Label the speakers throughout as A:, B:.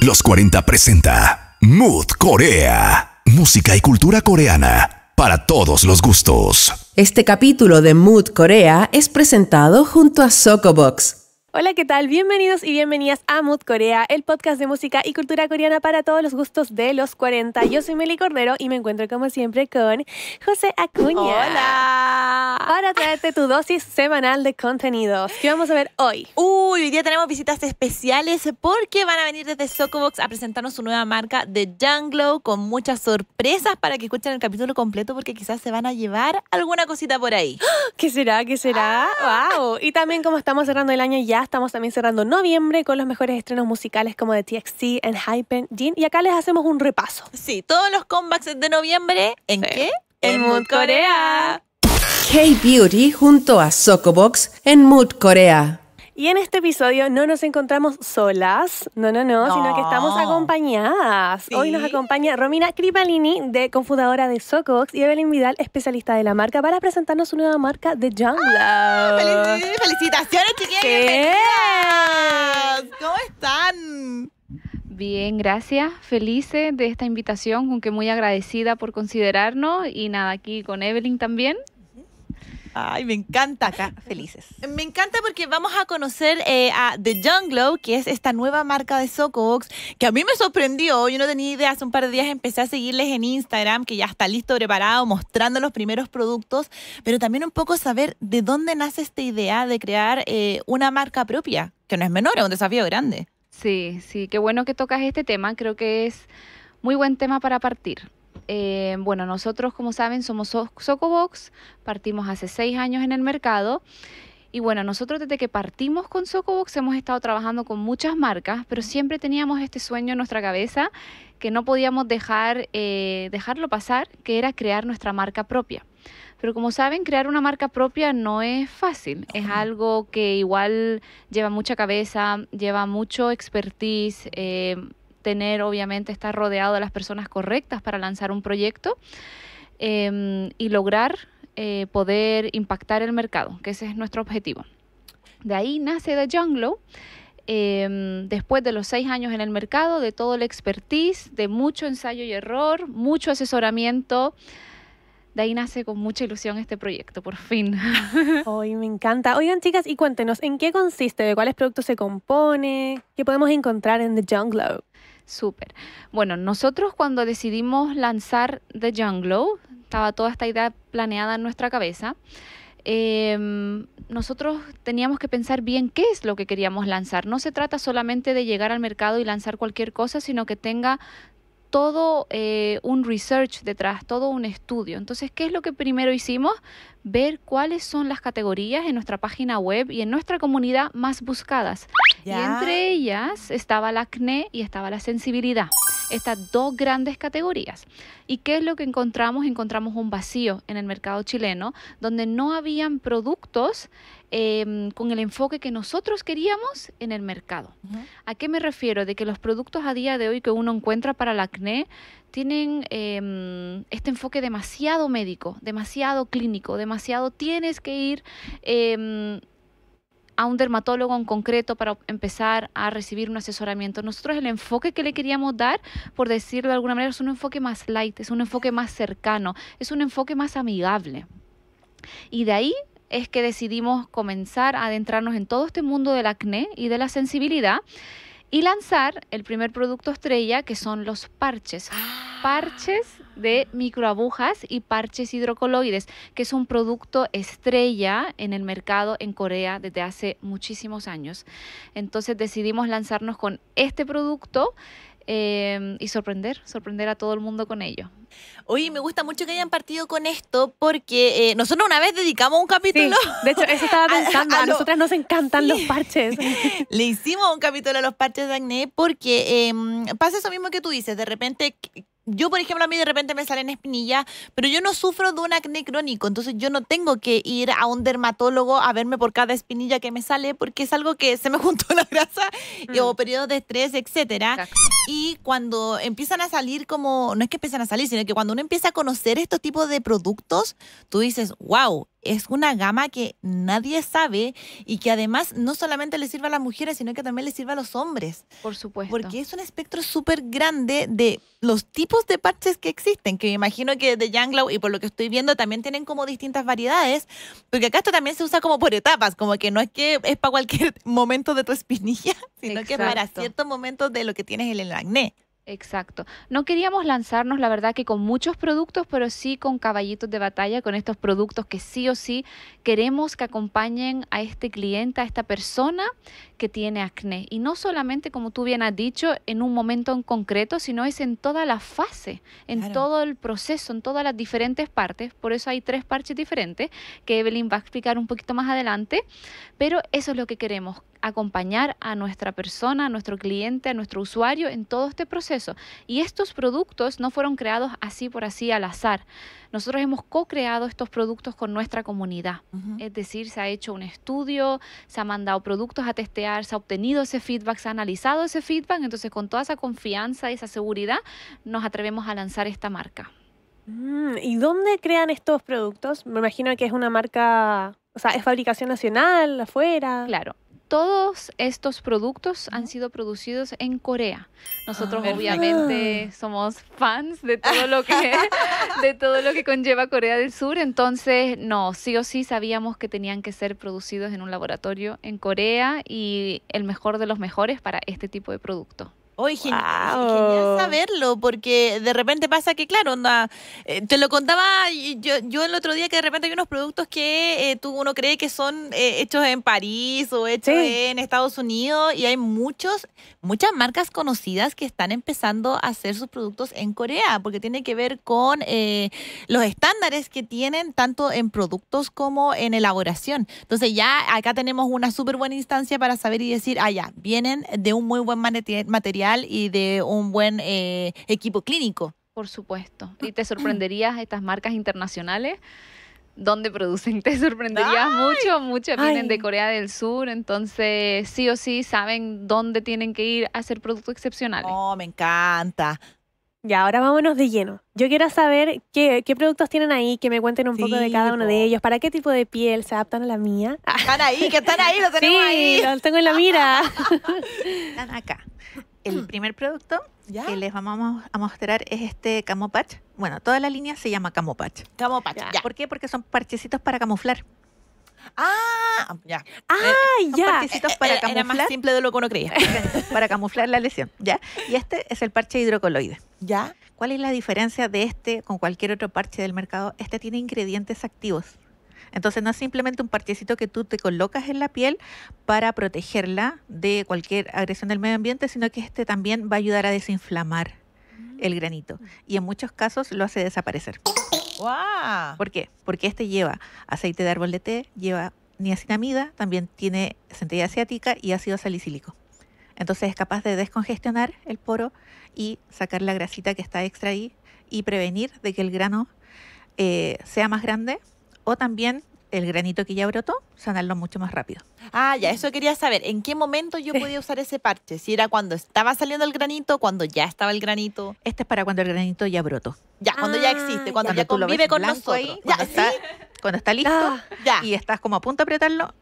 A: Los 40 presenta Mood Corea. Música y cultura coreana para todos los gustos.
B: Este capítulo de Mood Corea es presentado junto a Socobox Hola,
C: ¿qué tal? Bienvenidos y bienvenidas a Mood Corea, el podcast de música y cultura coreana para todos los gustos de los 40. Yo soy Meli Cordero y me encuentro como siempre con José Acuña. Hola. Para traerte tu dosis semanal de contenidos. ¿Qué vamos a ver hoy? Uy, hoy día tenemos visitas especiales porque van a venir desde Socobox a presentarnos su nueva marca de
A: jungle con muchas sorpresas para que escuchen el capítulo completo porque quizás se van a llevar alguna
C: cosita por ahí. ¿Qué será? ¿Qué será? ¡Wow! Ah. Y también como estamos cerrando el año ya estamos también cerrando noviembre con los mejores estrenos musicales como de TXT and Hypen Jin. Y acá les hacemos un repaso.
A: Sí, todos los comebacks de noviembre. ¿En qué? En, Mood Corea.
B: K-Beauty junto a Socobox en Mood Corea.
C: Y en este episodio no nos encontramos solas, no, no, no, sino que estamos acompañadas. Hoy nos acompaña Romina Cripalini, de confundadora de Socox, y Evelyn Vidal, especialista de la marca, para
D: presentarnos su nueva marca, de Jungle. Ah,
A: ¡Felicitaciones, chiquillas!
D: ¿Cómo están? Bien, gracias. Felices de esta invitación, aunque muy agradecida por considerarnos. Y nada, aquí con Evelyn también. Ay, me encanta acá, felices.
A: Me encanta porque vamos a conocer eh, a The Jungle, que es esta nueva marca de Socox, que a mí me sorprendió. Yo no tenía idea, hace un par de días empecé a seguirles en Instagram, que ya está listo, preparado, mostrando los primeros productos, pero también un poco saber de dónde nace esta idea de crear eh, una marca propia, que no es menor, es un desafío grande.
D: Sí, sí, qué bueno que tocas este tema, creo que es muy buen tema para partir. Eh, bueno, nosotros como saben somos Socobox, partimos hace seis años en el mercado. Y bueno, nosotros desde que partimos con Socobox hemos estado trabajando con muchas marcas, pero siempre teníamos este sueño en nuestra cabeza que no podíamos dejar, eh, dejarlo pasar, que era crear nuestra marca propia. Pero como saben, crear una marca propia no es fácil, es algo que igual lleva mucha cabeza, lleva mucho expertise, eh, tener, obviamente, estar rodeado de las personas correctas para lanzar un proyecto em, y lograr eh, poder impactar el mercado, que ese es nuestro objetivo. De ahí nace The Junglo. Em, después de los seis años en el mercado, de todo el expertise, de mucho ensayo y error, mucho asesoramiento. De ahí nace con mucha ilusión este proyecto, por fin. Hoy me encanta. Oigan, chicas, y cuéntenos, ¿en qué consiste? ¿De cuáles productos se compone? ¿Qué podemos encontrar en The Jungle Súper. Bueno, nosotros cuando decidimos lanzar The Jungle estaba toda esta idea planeada en nuestra cabeza, em, nosotros teníamos que pensar bien qué es lo que queríamos lanzar. No se trata solamente de llegar al mercado y lanzar cualquier cosa, sino que tenga todo eh, un research detrás, todo un estudio. Entonces, ¿qué es lo que primero hicimos? Ver cuáles son las categorías en nuestra página web y en nuestra comunidad más buscadas. Y entre ellas estaba el acné y estaba la sensibilidad. Estas dos grandes categorías. ¿Y qué es lo que encontramos? Encontramos un vacío en el mercado chileno donde no habían productos em, con el enfoque que nosotros queríamos en el mercado. ¿A qué me refiero? De que los productos a día de hoy que uno encuentra para el acné tienen em, este enfoque demasiado médico, demasiado clínico, demasiado tienes que ir... Em, a un dermatólogo en concreto para empezar a recibir un asesoramiento. Nosotros el enfoque que le queríamos dar, por decirlo de alguna manera, es un enfoque más light, es un enfoque más cercano, es un enfoque más amigable. Y de ahí es que decidimos comenzar a adentrarnos en todo este mundo del acné y de la sensibilidad y lanzar el primer producto estrella que son los parches. Ah. Parches de microagujas y parches hidrocoloides, que es un producto estrella en el mercado en Corea desde hace muchísimos años. Entonces decidimos lanzarnos con este producto eh, y sorprender, sorprender a todo el mundo con ello.
A: Oye, me gusta mucho que hayan partido con esto porque eh, nosotros una vez dedicamos un capítulo. de hecho, eso estaba pensando. A, nosotras nos encantan
C: los parches.
A: Le hicimos un capítulo a los parches de acné porque em, pasa eso mismo que tú dices. De repente yo, por ejemplo, a mí de repente me salen espinillas, pero yo no sufro de un acné crónico, entonces yo no tengo que ir a un dermatólogo a verme por cada espinilla que me sale, porque es algo que se me juntó la grasa y o mm. periodos de estrés, etcétera. Y cuando empiezan a salir como, no es que empiezan a salir, sino que cuando uno empieza a conocer estos tipos de productos, tú dices, wow, es una gama que nadie sabe y que además no solamente le sirve a las mujeres, sino que también le sirve a los hombres. Por supuesto. Porque es un espectro súper grande de los tipos de parches que existen, que me imagino que de Yanglow y por lo que estoy viendo también tienen como distintas variedades, porque acá esto también se usa como por etapas, como que no es que es para cualquier momento de tu
D: espinilla, sino que que para ciertos momentos de lo que tienes el acné. Exacto. No queríamos lanzarnos, la verdad, que con muchos productos, pero sí con caballitos de batalla, con estos productos que sí o sí queremos que acompañen a este cliente, a esta persona que tiene acné. Y no solamente, como tú bien has dicho, en un momento en concreto, sino es en toda la fase, en todo el proceso, en todas las diferentes partes. Por eso hay tres parches diferentes que Evelyn va a explicar un poquito más adelante. Pero eso es lo que queremos, acompañar a nuestra persona, a nuestro cliente, a nuestro usuario en todo este proceso. Y estos productos no fueron creados así por así al azar. Nosotros hemos co-creado estos productos con nuestra comunidad. Es decir, se ha hecho un estudio, se ha mandado productos a testear, se ha obtenido ese feedback, se ha analizado ese feedback. Entonces, con toda esa confianza y esa seguridad, nos atrevemos a lanzar esta marca.
C: Mm, ¿Y dónde crean estos productos? Me imagino que es una marca, o sea, es fabricación nacional, afuera. Claro, todos
D: estos productos han sido producidos en Corea. Nosotros ah, obviamente somos fans de todo lo que de todo lo que conlleva Corea del Sur, entonces no, sí o sí sabíamos que tenían que ser producidos en un laboratorio en Corea y el mejor de los mejores para este tipo de producto. Oye, genial, genial
A: saberlo, porque de repente pasa que, claro, eh, te lo contaba yo, yo, el otro día que de repente hay unos productos que eh, tú uno cree que son eh, hechos en París o hechos en Estados Unidos y hay muchos, muchas marcas conocidas que están empezando a hacer sus productos en Corea, porque tiene que ver con los estándares que tienen tanto en productos como en elaboración. Entonces ya acá tenemos una súper buena instancia para saber y decir, ah, ya, vienen de un muy buen material y de un buen eh, equipo
D: clínico. Por supuesto. Y te sorprenderías estas marcas internacionales donde producen. Te sorprenderías mucho mucho, vienen de Corea del Sur, entonces sí o sí saben dónde tienen que ir a hacer productos excepcionales. Oh, me encanta. y
C: ahora vámonos de lleno. Yo quiero saber qué, qué productos tienen ahí, que me cuenten un poco de cada uno de ellos, para qué tipo de piel se adaptan a la mía. Están
B: ahí, que están ahí, lo tenemos sí, ahí. Los
C: tengo en la mira.
B: están acá. El mm. primer producto que les vamos a mostrar es este camo Bueno, toda la línea se llama camo patch. Camo patch, ¿Por qué? Porque son parchecitos para camuflar. Ah, ya. Ah, eh, ya. Son parchecitos para camuflar. Eh, eh, era más simple de lo que uno creía. para camuflar la lesión, ¿ya? Y este es el parche hidrocoloide. ¿Ya? ¿Cuál es la diferencia de este con cualquier otro parche del mercado? Este tiene ingredientes activos. Entonces no es simplemente un parchecito que tú te colocas en la piel para protegerla de cualquier agresión del medio ambiente, sino que este también va a ayudar a desinflamar mm. el granito y en muchos casos lo hace desaparecer. ¿Por qué? Porque este lleva aceite de árbol de té, lleva niacinamida, también tiene centella asiática y ácido salicílico. Entonces es capaz de descongestionar el poro y sacar la grasita que está extra ahí y prevenir de que el grano eh, sea más grande o también el granito que ya brotó, sanarlo mucho más rápido.
A: Ah, ya, eso quería saber. ¿En qué momento yo podía usar ese parche? Si era cuando estaba saliendo el granito, cuando ya estaba el granito. Este es para cuando
B: el granito ya brotó. Ya,
A: cuando ya existe, cuando ya, convive con nosotros. Ahí, ya,
B: cuando está listo ya. y estás como a punto de apretarlo,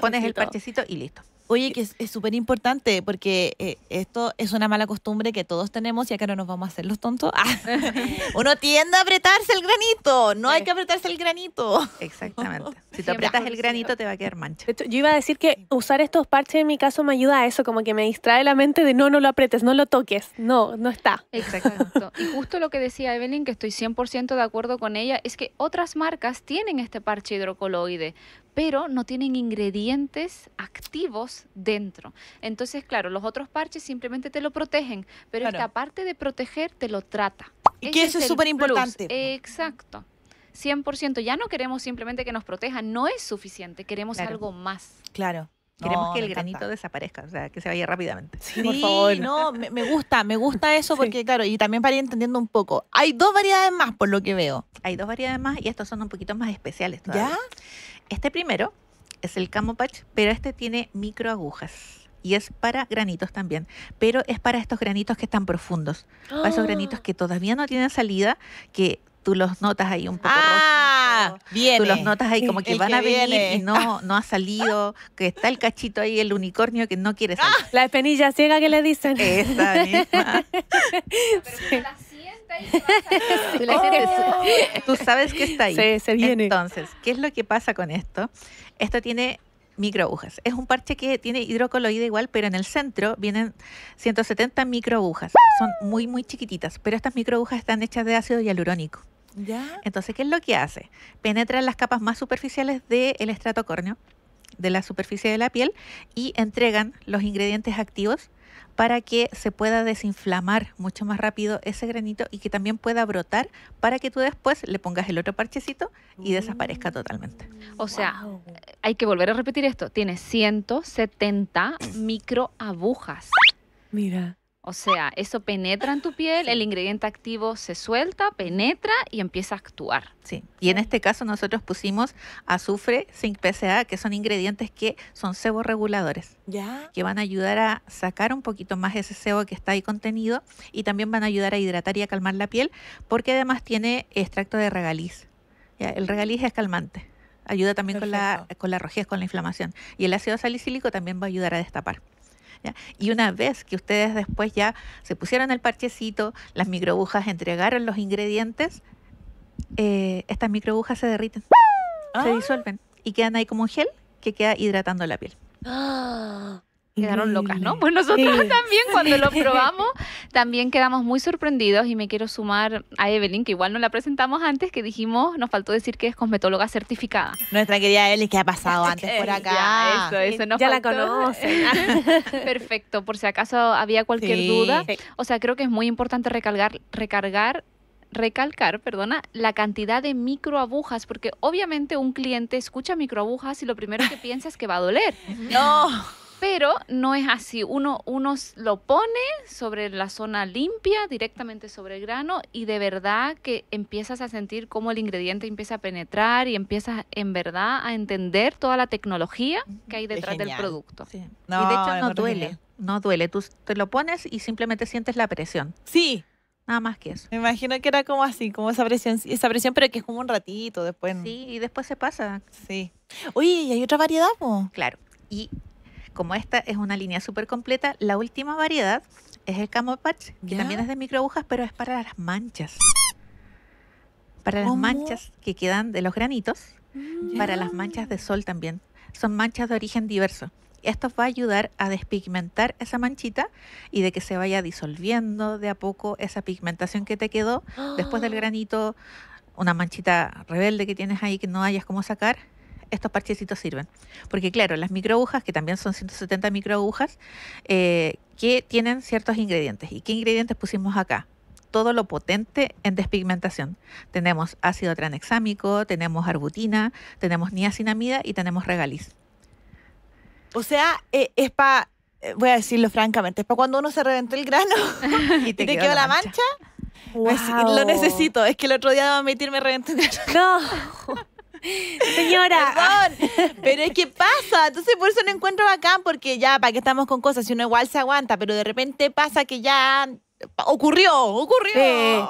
B: pones el parchecito y listo. Oye,
A: que es súper importante porque eh, esto es una mala costumbre que todos tenemos y acá no nos vamos a hacer los tontos. Ah,
C: uno tiende a apretarse el granito, no hay que apretarse el granito. Exactamente.
B: Si te apretas el granito te va a quedar mancha.
C: yo iba a decir que usar estos parches en mi caso me ayuda a eso, como que me distrae la mente de no, no lo apretes, no lo toques, no, no está.
D: Exacto. Y justo lo que decía Evelyn, que estoy 100% de acuerdo con ella, es que otras marcas tienen este parche hidrocoloide, pero no tienen ingredientes activos dentro. Entonces, claro, los otros parches simplemente te lo protegen, pero esta parte de proteger te lo trata. Y que eso es súper importante. Exacto. 100%. Ya no queremos simplemente que nos proteja. no es suficiente, queremos algo más.
B: Claro. Queremos que el granito desaparezca, o sea, que se vaya rápidamente. Sí, por favor. No, me,
D: gusta,
A: me gusta eso porque, claro,
D: y
B: también para ir entendiendo un poco. Hay dos variedades más, por lo que veo. Hay dos variedades más y estos son un poquito más especiales ¿Ya? Este primero es el Patch, pero este tiene microagujas y es para granitos también, pero es para estos granitos que están profundos, para esos ah. granitos que todavía no tienen salida, que tú los notas ahí un poco
A: ah, tú los notas ahí como que van a venir y no,
B: no ha salido, que está el cachito ahí, el unicornio que no quiere salir. Ah. la espenilla ciega que le dicen. Esa misma. Oh. tú sabes que está ahí. Entonces, ¿qué es lo que pasa con esto? Esto tiene microagujas. Es un parche que tiene hidrocoloide igual, pero en el centro vienen 170 microagujas. Son muy, muy chiquititas, pero estas microagujas están hechas de ácido hialurónico. ¿Ya? Entonces, ¿qué es lo que hace? Penetran las capas más superficiales del de estrato córneo, de la superficie de la piel, y entregan los ingredientes activos para que se pueda desinflamar mucho más rápido ese granito y que también pueda brotar para que tú después le pongas el otro parchecito y desaparezca mm. totalmente.
D: O sea, hay que volver a repetir esto, tiene 170 microagujas. Mira. O sea, eso penetra en tu piel, el ingrediente activo se suelta, penetra y empieza a actuar. Sí, y en este caso nosotros
B: pusimos azufre, zinc, PCA, que son ingredientes que son reguladores ¿Ya? que van a ayudar a sacar un poquito más ese sebo que está ahí contenido y también van a ayudar a hidratar y a calmar la piel, porque además tiene extracto de regaliz. El regaliz es calmante ayuda también con con la rojez, con la inflamación. Y el ácido salicílico también va a ayudar a destapar. Y una vez que ustedes después ya se pusieron el parchecito, las microbujas entregaron los ingredientes, eh, estas microbujas se derriten, se ah. disuelven y quedan ahí como un gel que queda hidratando la piel.
D: Ah quedaron locas, ¿no? Pues nosotros también cuando lo probamos también quedamos muy sorprendidos y me quiero sumar a Evelyn, que igual no la presentamos antes, que dijimos, nos faltó decir que es cosmetóloga certificada. Nuestra querida Evelyn, que ha pasado antes por acá. Ya, eso, eso ya la conocen. Perfecto, por si acaso había cualquier duda. O sea, creo que es muy importante recalgar, recargar recalcar, perdona, la cantidad de microagujas, porque obviamente un cliente escucha microabujas y lo primero que piensa es que va a doler. No pero no es así. Uno, uno lo pone sobre la zona limpia, directamente sobre el grano, y de verdad que empiezas a sentir cómo el ingrediente empieza a penetrar y empiezas en verdad a entender toda la tecnología que hay detrás del producto. No, y de hecho no duele, no duele. Tú te lo pones y simplemente sientes la presión. Sí,
B: Nada más que eso. Me imagino
A: que era como así, como esa presión, esa presión, pero que es como un ratito después. Sí, y
B: después se pasa. Sí. Uy, ¿y hay otra variedad, Claro. Y como esta es una línea súper completa, la última variedad es el Camo Patch, que también es de microagujas, pero es para las manchas. Para las manchas que quedan de los granitos, mm. para las manchas de sol también. Son manchas de origen diverso. Esto va a ayudar a despigmentar esa manchita y de que se vaya disolviendo de a poco esa pigmentación que te quedó después del granito, una manchita rebelde que tienes ahí que no hayas cómo sacar estos parchecitos sirven. Porque claro, las microagujas, que también son 170 microagujas, eh, que tienen ciertos ingredientes. ¿Y qué ingredientes pusimos acá? todo lo potente en despigmentación. Tenemos ácido tranexámico, tenemos arbutina, tenemos niacinamida y tenemos regaliz. O sea, eh, es
A: para, eh, voy a decirlo francamente, es para cuando uno se reventó el grano y te, queda quedó, la
B: mancha.
A: lo necesito, es que el otro día va a me reventé el grano. No. Señora. pero es que pasa. Entonces, por eso no encuentro bacán, porque ya, ¿para que estamos con cosas? Si uno igual se aguanta, pero de repente pasa que ya ocurrió, ocurrió.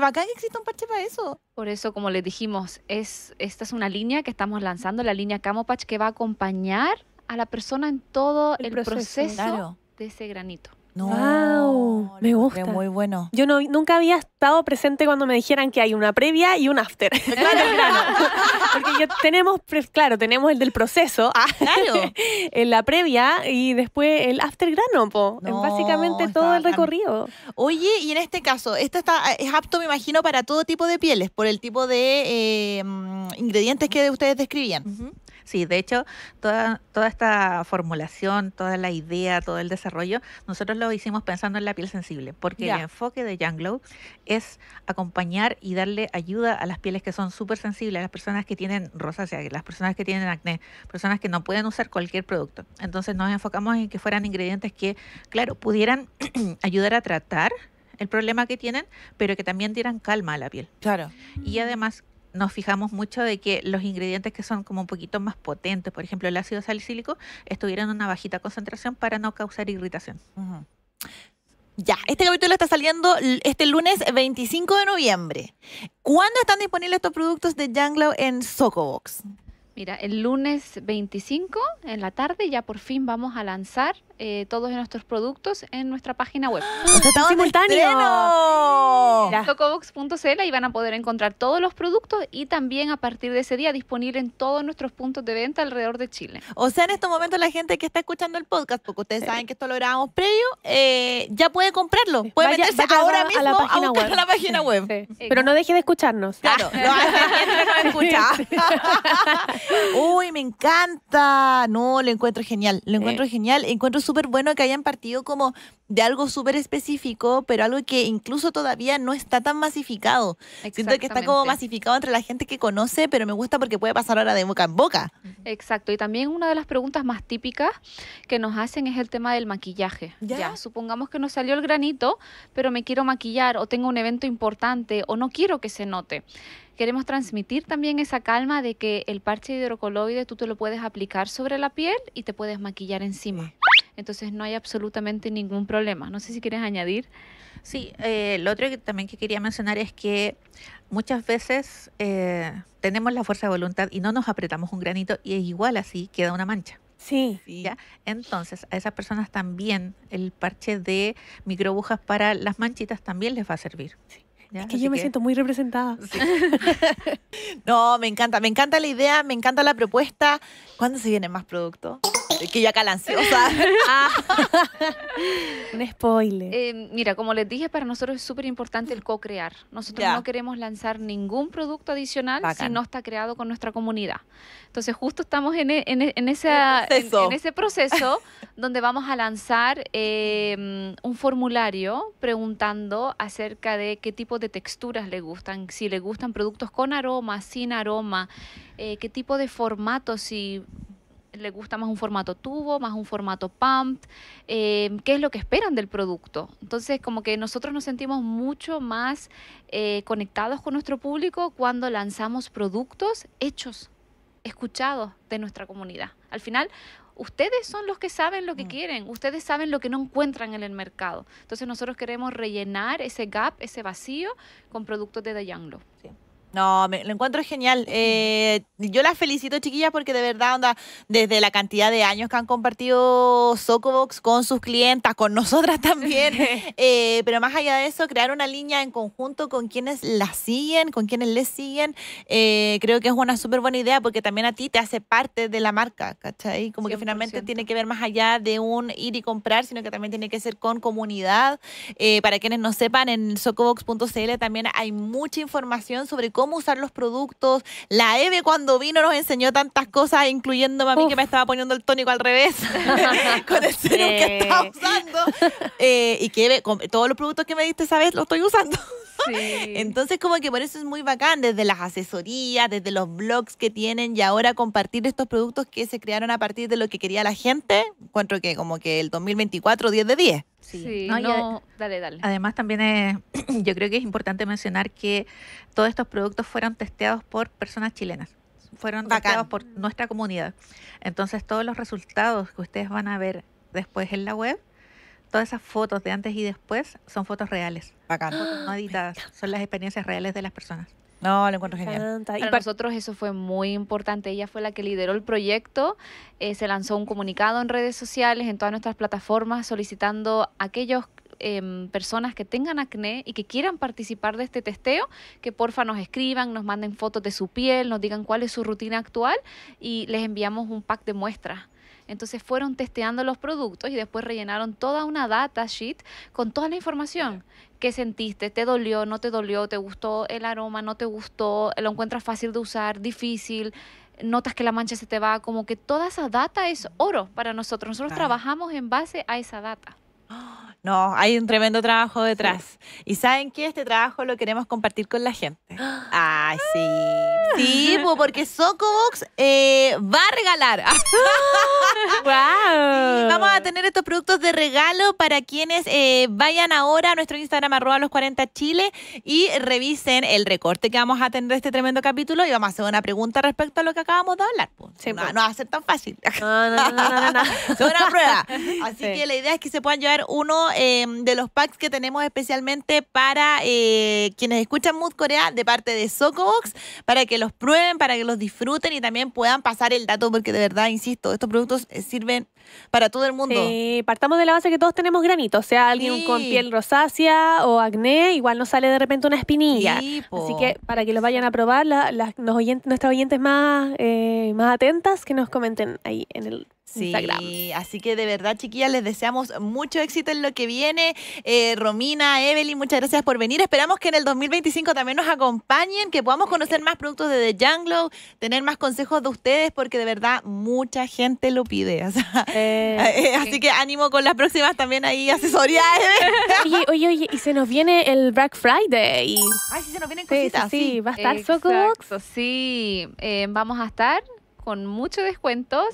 D: bacán que existe un parche para eso. Por eso, como les dijimos, es, esta es una línea que estamos lanzando, la línea Camopatch, que va a acompañar a la persona en todo el, proceso, de ese granito
A: wow,
C: me gusta. Muy bueno. Yo no, nunca había estado presente cuando me dijeran que hay una previa y un after. claro, grano. Porque tenemos, claro, tenemos el del proceso. Ah, claro. en la previa y después el after grano, po. básicamente todo el recorrido. Oye, y en
A: este caso, esta está, es apto, me imagino, para todo tipo de pieles, por el tipo de eh, mm,
B: ingredientes que ustedes describían. Sí, de hecho, toda, toda esta formulación, toda la idea, todo el desarrollo, nosotros lo hicimos pensando en la piel sensible, porque el enfoque de Young Glow es acompañar y darle ayuda a las pieles que son súper sensibles, a las personas que tienen a las personas que tienen acné, personas que no pueden usar cualquier producto. Entonces nos enfocamos en que fueran ingredientes que, claro, pudieran ayudar a tratar el problema que tienen, pero que también dieran calma a la piel. Claro. Y además nos fijamos mucho de que los ingredientes que son como un poquito más potentes, por ejemplo el ácido salicílico, estuvieran en una bajita concentración para no causar irritación.
A: Ya, este capítulo está saliendo este lunes 25 de noviembre. ¿Cuándo están disponibles estos productos de Janglow en Socobox?
D: Mira, el lunes 25 en la tarde ya por fin vamos a lanzar eh, todos nuestros productos en nuestra página web. ¡Estamos simultáneo! Tocobox.cl y van a poder encontrar todos los productos y también a partir de ese día disponible en todos nuestros puntos de venta alrededor de Chile.
A: O sea, en estos momentos la gente que está escuchando el podcast, porque ustedes saben que esto lo grabamos previo, eh, ya puede comprarlo. Puede meterse ahora mismo a, la la página web. Pero no deje
C: de escucharnos. Claro, no, escuchar.
A: Uy, me encanta. No, lo encuentro genial. Lo encuentro eh. genial. Encuentro súper bueno que hayan partido como de algo súper específico, pero algo que incluso todavía no está tan masificado. Siento que está como masificado entre la gente que conoce, pero me gusta porque puede pasar ahora de boca en boca.
D: Exacto, y también una de las preguntas más típicas que nos hacen es el tema del maquillaje. Ya, supongamos que nos salió el granito, pero me quiero maquillar o tengo un evento importante o no quiero que se note queremos transmitir también esa calma de que el parche hidrocoloide tú te lo puedes aplicar sobre la piel y te puedes maquillar encima entonces no hay absolutamente ningún problema. No sé si quieres añadir. Sí, eh, lo otro que también que quería mencionar es que muchas veces eh, tenemos la
B: fuerza de voluntad y no nos apretamos un granito y es igual así queda una mancha. Sí. ¿Ya? Entonces, a esas personas también el parche de microbujas para las manchitas también les va a servir.
C: Es que yo me siento muy representada.
B: no, me
A: encanta, me encanta la idea, me encanta la propuesta. ¿Cuándo se viene más producto? ya calanciosa.
D: Ah. Un spoiler. Eh, mira, como les dije, para nosotros es súper importante el co-crear. Nosotros no queremos lanzar ningún producto adicional si no está creado con nuestra comunidad. Entonces, justo estamos en, e, e, ese proceso donde vamos a lanzar eh, mm, un formulario preguntando acerca de qué tipo de texturas le gustan, si le gustan productos con aroma, sin aroma, eh, qué tipo de formatos, si le gusta más un formato tubo, más un formato pumped, eh, qué es lo que esperan del producto. Entonces, como que nosotros nos sentimos mucho más eh, conectados con nuestro público cuando lanzamos productos hechos, escuchados de nuestra comunidad. Al final, ustedes son los que saben lo que mm. quieren, ustedes saben lo que no encuentran en el mercado. Entonces, nosotros queremos rellenar ese gap, ese vacío, con productos de The
A: no, me, lo encuentro genial. Eh, yo las felicito, chiquillas, porque de verdad, onda, desde la cantidad de años que han compartido Socobox con sus clientas, con nosotras también, eh, pero más allá de eso, crear una línea en conjunto con quienes las siguen, con quienes les siguen, eh, creo que es una súper buena idea porque también a ti te hace parte de la marca, ¿cachai? Como que finalmente tiene que ver más allá de un ir y comprar, sino que también tiene que ser con comunidad. para quienes no sepan, en socobox.cl también hay mucha información sobre cómo cómo usar los productos. La Eve cuando vino nos enseñó tantas cosas, incluyéndome a mí que me estaba poniendo el tónico al revés con el serum que estaba usando. Eh, y que todos los productos que me diste esa vez los estoy usando. Entonces como que por eso es muy bacán, desde las asesorías, desde los blogs que tienen y ahora compartir estos productos que se crearon a partir de lo que quería la gente, encuentro
B: que como que el 2024 10 de 10.
D: Sí, dale, dale. Además
B: también yo creo que es importante mencionar que todos estos productos fueron testeados por personas chilenas fueron testeados por nuestra comunidad. Entonces, todos los resultados que ustedes van a ver después en la web todas esas fotos de antes y después son fotos reales. Bacán.
D: no editadas, son las experiencias reales de las personas. No, lo encuentro genial. Y para nosotros eso fue muy importante. Ella fue la que lideró el proyecto. Eh, se lanzó un comunicado en redes sociales, en todas nuestras plataformas, solicitando a aquellos Em, personas que tengan acné y que quieran participar de este testeo, que porfa nos escriban, nos manden fotos de su piel, nos digan cuál es su rutina actual y les enviamos un pack de muestras. Entonces fueron testeando los productos y después rellenaron toda una data sheet con toda la información. ¿Qué sentiste? ¿Te dolió? ¿No te dolió? ¿Te gustó el aroma? ¿No te gustó? ¿Lo encuentras fácil de usar? ¿Difícil? ¿Notas que la mancha se te va? Como que toda esa data es oro para nosotros. Nosotros trabajamos en base a esa data.
A: ¡Ah! No, hay un tremendo trabajo detrás. Y saben que este trabajo lo queremos compartir con la gente. Ay, sí. Sí, porque Socobox eh, va a regalar. ¡Wow! vamos a tener estos productos de regalo para quienes eh, vayan ahora a nuestro Instagram arroba los 40 Chile y revisen el recorte que vamos a tener de este tremendo capítulo y vamos a hacer una pregunta respecto a lo que acabamos de hablar. no, va a ser tan fácil. No, no, no, no, no. es una prueba. Así que la idea es que se puedan llevar uno Em, de los packs que tenemos especialmente para eh, quienes escuchan Mood Corea de parte de Socobox, para que los prueben, para que
C: los disfruten y también puedan pasar el dato, porque de verdad, insisto, estos productos eh, sirven para todo el mundo. partamos de la base que todos tenemos granitos, sea alguien con piel rosácea o acné, igual no sale de repente una espinilla. Así que para que los vayan a probar, la, oyentes, nuestras oyentes más, eh, más atentas, que nos comenten ahí en el Sí, Instagram. así que
A: de verdad, chiquillas, les deseamos mucho éxito en lo que viene. Eh, Romina, Evelyn, muchas gracias por venir. Esperamos que en el 2025 también nos acompañen, que podamos conocer más productos de The Jungle, tener más consejos de ustedes, porque de verdad mucha gente lo pide. Eh, así que ánimo con las próximas también ahí, asesorías oye,
C: oye, oye, y se nos viene el Black Friday. Ay, sí, se nos vienen cositas. Sí, va a estar
D: Sí, eh, vamos a estar con muchos descuentos.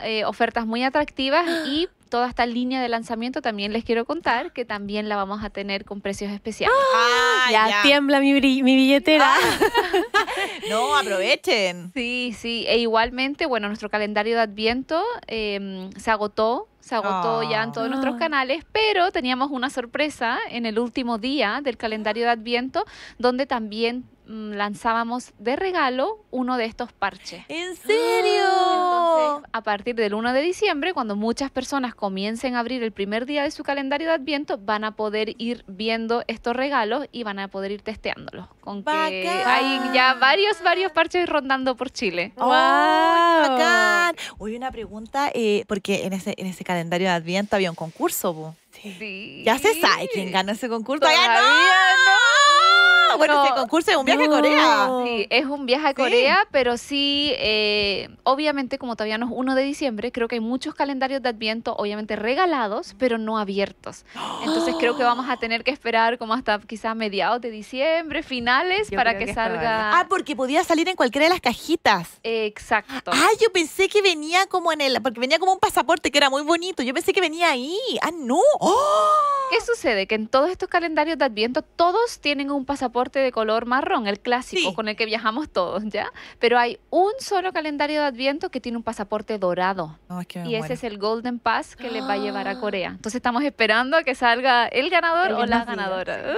D: Eh, ofertas muy atractivas y toda esta línea de lanzamiento también les quiero contar que también la vamos a tener con precios especiales. Ah, ah ya,
C: tiembla mi, mi billetera. Ah.
D: no, aprovechen. Sí, sí. E igualmente, bueno, nuestro calendario de Adviento em, se agotó se agotó ya en todos nuestros ah. canales, pero teníamos una sorpresa en el último día del calendario de Adviento, donde también mm, lanzábamos de regalo uno de estos parches. ¿En serio? a partir del 1 de diciembre, cuando muchas personas comiencen a abrir el primer día de su calendario de Adviento, van a poder ir viendo estos regalos y van a poder ir testeándolos. Con hay ya varios, varios parches rondando por Chile. wow.
A: bacán. Hoy oh, una pregunta, eh, porque en ese, en ese calendario de Adviento había un concurso,
D: Sí.
A: Ya se sabe quién gana ese concurso. no.
D: Ah, bueno, este concurso es un viaje a Corea. Sí, es un viaje a Corea, pero sí, eh, obviamente, como todavía no es 1 de diciembre, creo que hay muchos calendarios de Adviento, obviamente regalados, pero no abiertos. Entonces creo que vamos a tener que esperar como hasta quizás mediados de diciembre, finales, para que, salga. Ah, porque podía salir en cualquiera de las
A: cajitas. Exacto. Ah, yo pensé que venía como en el. Porque venía como un pasaporte que era muy
D: bonito. Yo pensé que venía ahí. Ah, no. ¡Oh! ¿Qué sucede? Que en todos estos calendarios de Adviento todos tienen un pasaporte de color marrón, el clásico con el que viajamos todos, ¿ya? Pero hay un solo calendario de Adviento que tiene un pasaporte dorado. y ese es el Golden Pass que les va a llevar a Corea. Entonces estamos esperando a que salga el ganador o la ganadora.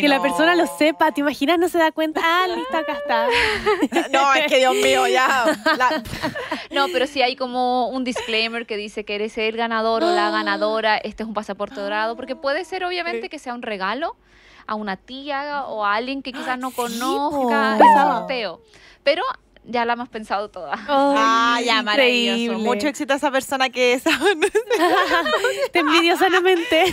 C: que la persona lo sepa, ¿te imaginas? No se da cuenta. Ah,
D: listo, acá está.
C: no, es que Dios mío, ya.
D: no, pero si hay como un disclaimer que dice que eres el ganador o la ganadora. Este es un pasaporte dorado porque puede ser obviamente que sea un regalo a una tía o a alguien que quizás no conozca, un sorteo. Pero ya la hemos pensado toda. Ay, ah, ya, maravilloso. Mucho
A: éxito a esa persona que es. Te envidio sanamente.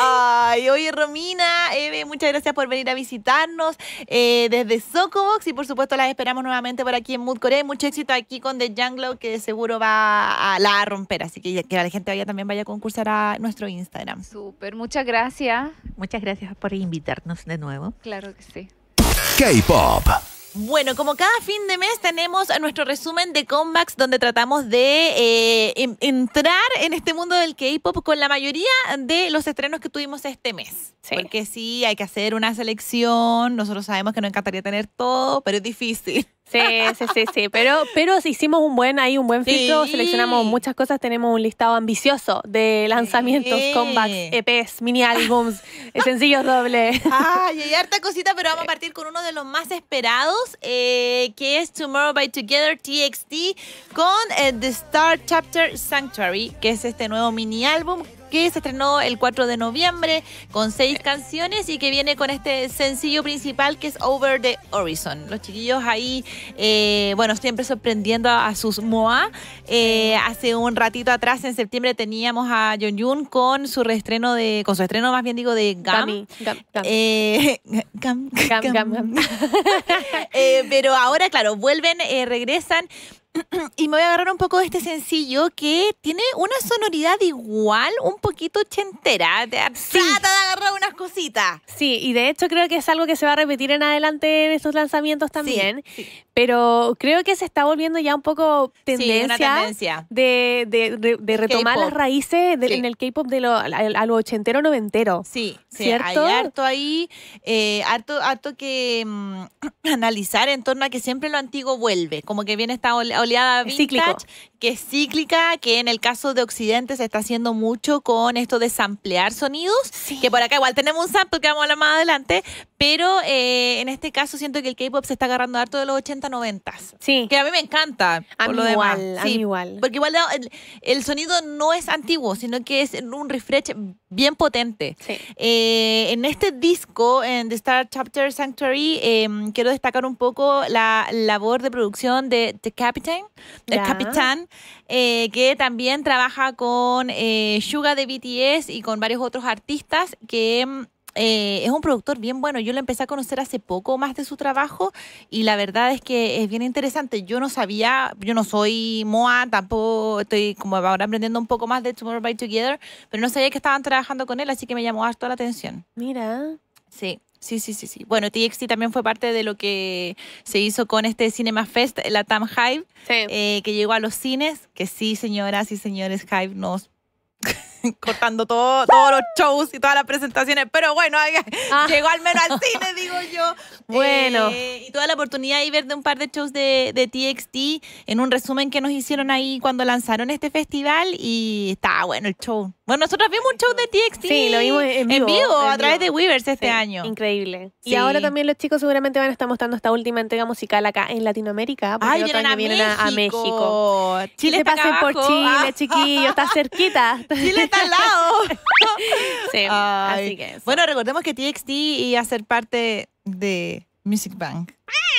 A: Ay, oye, Romina, Eve, muchas gracias por venir a visitarnos eh, desde Socobox y por supuesto las esperamos nuevamente por aquí en Mood Corea. mucho éxito aquí con The Jungle que seguro va a la romper. Así que que la gente vaya también vaya a concursar a nuestro Instagram. Súper, muchas gracias.
B: Muchas gracias por invitarnos de nuevo. Claro que sí. K-Pop. Bueno,
A: como cada fin de mes tenemos nuestro resumen de comebacks donde tratamos de eh, entrar en este mundo del K-pop con la mayoría de los estrenos que tuvimos este mes. Porque sí, hay que hacer una selección. Nosotros sabemos que nos encantaría tener todo, pero es difícil.
C: Sí, sí, sí, sí. Pero, pero hicimos un buen, ahí un buen filtro, seleccionamos muchas cosas, tenemos un listado ambicioso de lanzamientos, sí. comebacks, EPs, mini álbums, eh, sencillos dobles. Ay, hay harta cosita, pero vamos a partir con uno de los más esperados,
A: eh, que es Tomorrow by Together TXT con eh, The Star Chapter Sanctuary, que es este nuevo mini álbum que se estrenó el 4 de noviembre con seis canciones y que viene con este sencillo principal que es Over the Horizon. Los chiquillos ahí, eh, bueno, siempre sorprendiendo a, sus MOA. Eh, hace un ratito atrás, en septiembre, teníamos a John Jun con su reestreno de, con su estreno más bien digo de Gam. Eh,
C: Gam, Gam. GAM.
A: pero ahora, claro, vuelven, eh, regresan y me voy a agarrar un poco de este sencillo que
C: tiene una sonoridad igual, un poquito chentera. Trata de agarrar unas cositas. Sí, y de hecho creo que es algo que se va a repetir en adelante en estos lanzamientos también. Sí, sí pero creo que se está volviendo ya un poco tendencia, De, de, retomar las raíces en el K-pop de lo, al, ochentero, noventero. Sí, ¿cierto? hay harto
A: ahí, eh, harto, harto que mm, analizar en torno a que siempre lo antiguo vuelve, como que viene esta oleada vintage que es cíclica, que en el caso de Occidente se está haciendo mucho con esto de samplear sonidos, que por acá igual tenemos un sample que vamos a hablar más adelante, pero eh, en este caso siento que el K-pop se está agarrando harto de los 80, 90. Sí. Que a mí me encanta. por lo igual, igual. Porque igual el, sonido no es antiguo, sino que es un refresh bien potente. Eh, en este disco, en The Star Chapter Sanctuary, em, quiero destacar un poco la labor de producción de The Captain, el Capitán, eh, que también trabaja con eh, Suga de BTS y con varios otros artistas que... Mm, eh, es un productor bien bueno. Yo lo empecé a conocer hace poco más de su trabajo y la verdad es que es bien interesante. Yo no sabía, yo no soy MOA, tampoco estoy como ahora aprendiendo un poco más de Tomorrow by Together, pero no sabía que estaban trabajando con él, así que me llamó harto la atención. Mira. Sí. Sí, sí, sí, sí. Bueno, TXT también fue parte de lo que se hizo con este Cinema Fest, la Tam Hive, eh, que llegó a los cines, que sí, señoras y señores, Hive nos cortando todo, todos los shows y todas las presentaciones, pero bueno, llegó ah. al menos al cine, digo yo. Bueno. Eh, y toda la oportunidad de ver de un par de shows de, TXT en un resumen que nos hicieron ahí cuando lanzaron este festival y está bueno el show. Bueno, nosotros vimos un show de TXT. Sí, lo vimos en vivo. a través de Weavers este año. Increíble.
C: Y ahora también los chicos seguramente van a estar mostrando esta última entrega musical acá en Latinoamérica. Ay, vienen, a, México. A, Chile pasen por Chile, chiquillo, está cerquita. Chile está al lado. sí, así
A: que Bueno, recordemos que TXT iba a ser parte de Music Bank.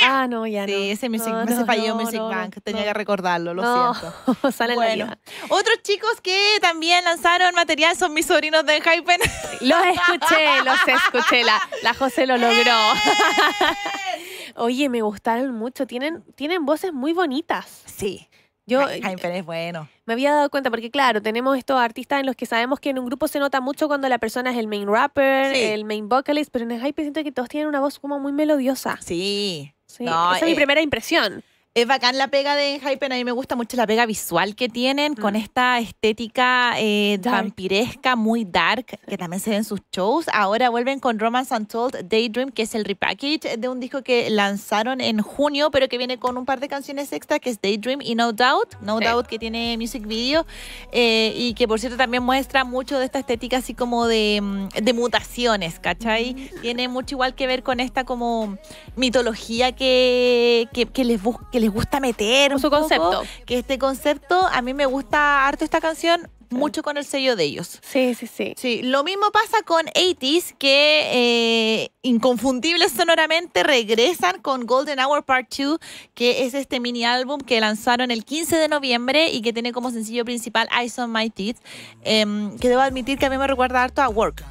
A: Ah, no, ya no. Sí, ese, music, no, falló Music Bank. Tenía que recordarlo, lo siento. Sale la otros chicos que también lanzaron material son mis sobrinos de Hypen. Los escuché, los
C: escuché. La, la José lo logró. Oye, me gustaron mucho. Tienen, tienen voces muy bonitas. Sí. Yo, eh, bueno. Me había dado cuenta, porque claro, tenemos estos artistas en los que sabemos que en un grupo se nota mucho cuando la persona es el main rapper, el main vocalist, pero en el hype siento que todos tienen una voz como muy melodiosa. Sí. Esa es mi eh, primera
A: impresión. Es bacán la pega de Hypen, a mí me gusta mucho la pega visual que
C: tienen con mm. esta
A: estética eh, vampiresca, muy dark, que también se ve en sus shows. Ahora vuelven con Romance Untold Daydream, que es el repackage de un disco que lanzaron en junio, pero que viene con un par de canciones extra, que es Daydream y No Doubt. No Doubt que tiene music video eh, y que por cierto también muestra mucho de esta estética así como de, mm, mutaciones, ¿cachai? Mm. Tiene mucho igual que ver con esta como mitología que, que, que les busca les gusta meter. Su concepto. que este concepto, a mí me gusta harto esta canción, mucho con el sello de ellos. Sí, sí, sí. lo mismo pasa con 80s, que eh, inconfundibles sonoramente regresan con Golden Hour Part 2, que es este mini álbum que lanzaron el 15 de noviembre y que tiene como sencillo principal Eyes on My Teeth, em, que debo admitir que a mí me recuerda harto a Work.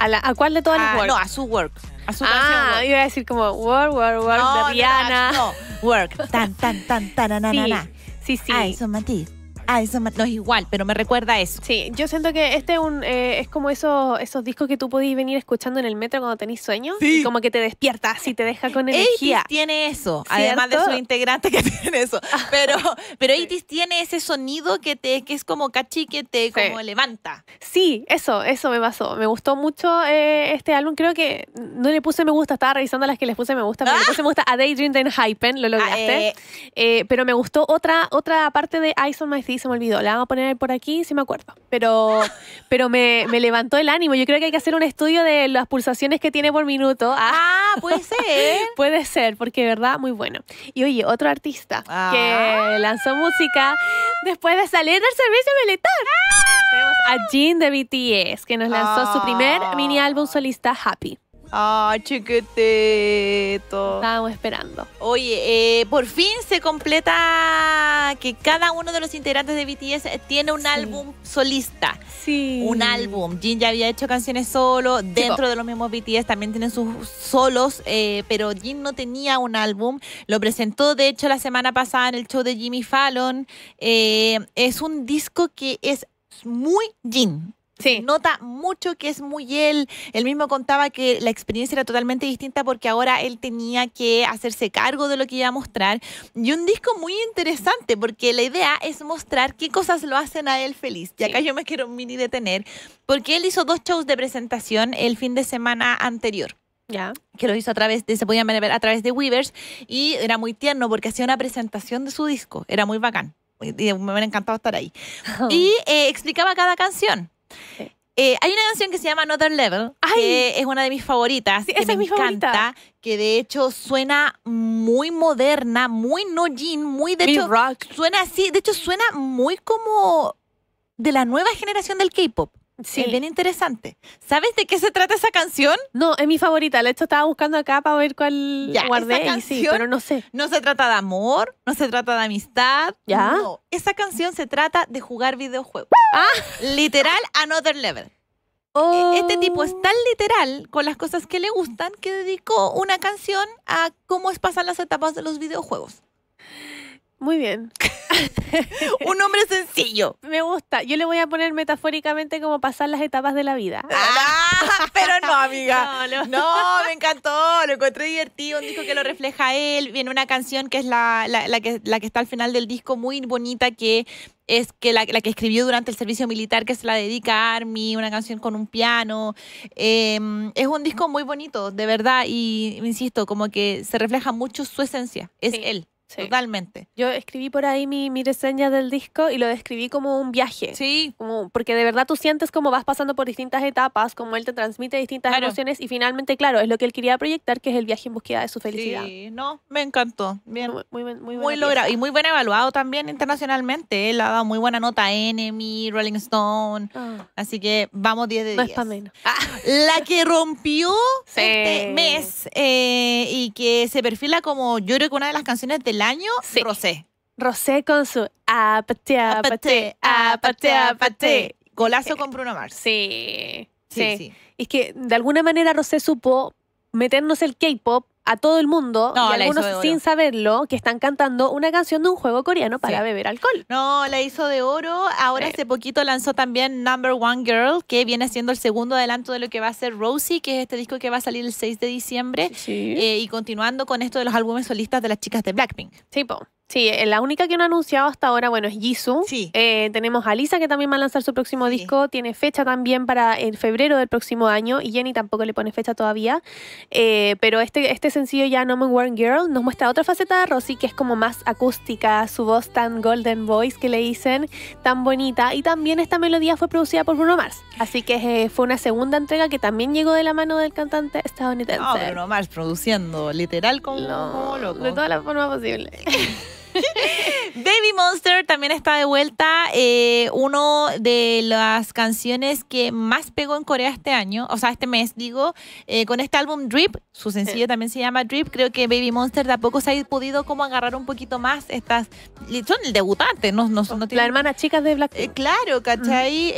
A: ¿A, cuál de todas ah, las No, a su
B: Work ah,
C: iba a decir como Work, Work,
B: Work
A: No,
C: Work. Tan, tan, tan, tan, tan, tan, Sí, sí. sí. Ay, son matiz ah, eso no es igual, pero me recuerda a eso. Sí, yo siento que este es, un, eh, es como esos, esos discos que tú podís venir escuchando en el metro cuando tenés sueño sí. y como que te despiertas y te deja con energía. tiene eso, además de su integrante que tiene eso, pero, pero tiene ese sonido que, que
A: es como cachi que te como levanta.
C: Sí, eso, eso me pasó. Me gustó mucho eh, este álbum, creo que no le puse me gusta, estaba revisando las que les puse me gusta, pero le ¡Ah! puse me gusta a Daydream then Hypen, lo ah, lograste. Eh. pero me gustó otra, otra parte de Eyes on My se me olvidó. La vamos a poner por aquí si me acuerdo. Pero, pero me, me levantó el ánimo. Yo creo que hay que hacer un estudio de las pulsaciones que tiene por minuto. Ah, ah puede ser. puede ser, porque de verdad, muy bueno. Y oye, otro artista que ah. lanzó música después de salir del servicio militar. Ah. Tenemos a Jean de BTS, que nos lanzó su primer mini álbum solista Happy. Ah, chiquitito. Estábamos esperando.
A: Oye, eh, por fin se completa que cada uno de los integrantes de BTS tiene un álbum solista. Sí. Un álbum. Jin ya había hecho canciones solo. Dentro de los mismos BTS también tienen sus solos, eh, pero Jin no tenía un álbum. Lo presentó, de hecho, la semana pasada en el show de Jimmy Fallon. Eh, es un disco que es muy Jin. Nota mucho que es muy él. Él mismo contaba que la experiencia era totalmente distinta porque ahora él tenía que hacerse cargo de lo que iba a mostrar. Y un disco muy interesante porque la idea es mostrar qué cosas lo hacen a él feliz. Y acá yo me quiero mini detener porque él hizo dos shows de presentación el fin de semana anterior. Ya. que lo hizo a través de, se podían ver a través de Weavers y era muy tierno porque hacía una presentación de su disco, era muy bacán, me hubiera encantado estar ahí. y eh, explicaba cada canción, eh, hay una canción que se llama Another Level, que es una de mis favoritas, que me encanta, que de hecho suena muy moderna, muy no jean, muy de hecho rock. suena así, de hecho suena muy como
C: de la nueva generación del K-pop. Sí. Es bien interesante. ¿Sabes de qué se trata esa canción? No, es mi favorita. he hecho, estaba buscando acá para ver cuál ya, guardé. Canción, sí, pero no sé. No se trata de amor, no se trata de amistad. ¿Ya? No. Esa canción se trata de jugar
A: videojuegos. Ah. Literal, another level. E, este tipo es tan literal con las cosas que le gustan que dedicó una canción a cómo pasar las etapas de los videojuegos.
C: Muy bien un hombre sencillo. Me gusta. Yo le voy a poner metafóricamente como pasar las etapas de la vida. Ah,
A: pero no, amiga. No, me encantó.
C: Lo encontré divertido. Un disco que lo refleja él. Viene una
A: canción que es la, que, está al final del disco, muy bonita, que es que la, que escribió durante el servicio militar que se la dedica a Army, una canción con un piano. Em, es un disco muy bonito, de verdad, y insisto, como que se refleja mucho su esencia, es él. Totalmente.
C: Yo escribí por ahí mi, reseña del disco y lo describí como un viaje. Sí. Como, porque de verdad tú sientes como vas pasando por distintas etapas, como él te transmite distintas emociones y finalmente, claro, es lo que él quería proyectar, que es el viaje en búsqueda de su felicidad.
A: Sí, no, me encantó.
C: Bien. Muy, muy, muy, logrado y muy
A: bien evaluado también internacionalmente.
C: Él ha dado muy buena nota a
A: Enemy, Rolling Stone. Ah. Así que vamos 10 de 10. No es para menos. Ah, la que rompió este mes eh, y que se perfila como, yo creo que una de
C: las canciones del año, Rosé. Rosé con su apate, apate, apate, apate.
A: Golazo eh, con Bruno Mars. sí. sí.
C: Es que de alguna manera Rosé supo meternos el K-pop a todo el mundo, y algunos sin saberlo, que están cantando una canción de un juego coreano para beber alcohol.
A: No, la hizo de oro. Ahora hace poquito lanzó también Number One Girl, que viene siendo el segundo adelanto de lo que va a ser Rosie, que es este disco que va a salir el 6 de diciembre. Eh, y continuando con esto de los álbumes solistas de las chicas de Blackpink.
C: Sí, po. Sí, eh, la única que no ha anunciado hasta ahora, bueno, es Jisoo. Sí. Eh, tenemos a Lisa que también va a lanzar su próximo disco, tiene fecha también para el febrero del próximo año y Jenny tampoco le pone fecha todavía. Eh, pero este, este sencillo ya, No Man Girl, nos muestra otra faceta de Rosy que es como más acústica, su voz tan golden voice que le dicen, tan bonita. Y también esta melodía fue producida por Bruno Mars. Así que fue una segunda entrega que también llegó de la mano del cantante estadounidense. No, Bruno Mars produciendo literal con De todas las formas
B: posibles.
A: Baby Monster también está de vuelta. Eh, uno de las canciones que más pegó en Corea este año, o sea, este mes, digo, eh, con este álbum Drip, su sencillo también se llama Drip. Creo que Baby Monster tampoco se ha podido como agarrar un poquito más estas. Son debutante, no, no, no La hermana
C: chicas de Black. Eh,
A: claro, ¿cachai?